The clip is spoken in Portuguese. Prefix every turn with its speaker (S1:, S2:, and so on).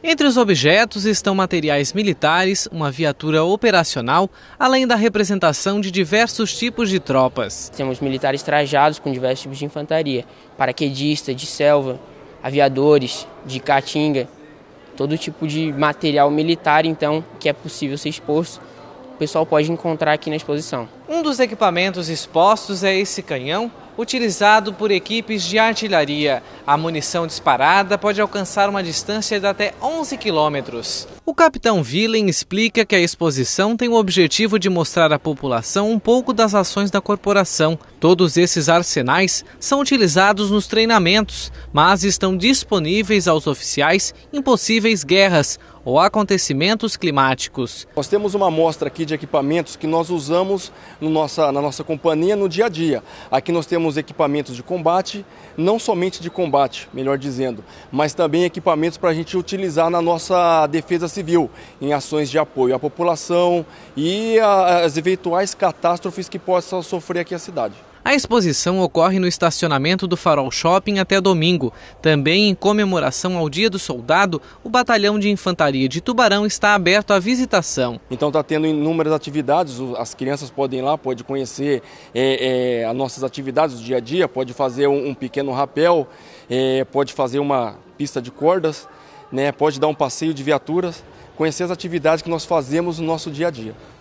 S1: Entre os objetos estão materiais militares, uma viatura operacional,
S2: além da representação de diversos tipos de tropas. Temos militares trajados com diversos tipos de infantaria, paraquedista, de selva, aviadores, de caatinga, todo tipo de material militar, então, que é possível ser exposto o pessoal pode encontrar aqui na exposição.
S1: Um dos equipamentos expostos é esse canhão, utilizado por equipes de artilharia. A munição disparada pode alcançar uma distância de até 11 quilômetros. O capitão Willen explica que a exposição tem o objetivo de mostrar à população um pouco das ações da corporação Todos esses arsenais são utilizados nos treinamentos, mas estão disponíveis aos oficiais em possíveis guerras ou acontecimentos climáticos.
S3: Nós temos uma amostra aqui de equipamentos que nós usamos no nossa, na nossa companhia no dia a dia. Aqui nós temos equipamentos de combate, não somente de combate, melhor dizendo, mas também equipamentos para a gente utilizar na nossa defesa civil, em ações de apoio à população e as eventuais catástrofes que possa sofrer aqui a cidade.
S1: A exposição ocorre no estacionamento do Farol Shopping até domingo. Também em comemoração ao Dia do Soldado, o Batalhão de Infantaria de Tubarão está aberto à visitação.
S3: Então está tendo inúmeras atividades, as crianças podem ir lá, pode conhecer é, é, as nossas atividades do dia a dia, pode fazer um, um pequeno rapel, é, pode fazer uma pista de cordas, né, pode dar um passeio de viaturas, conhecer as atividades que nós fazemos no nosso dia a dia.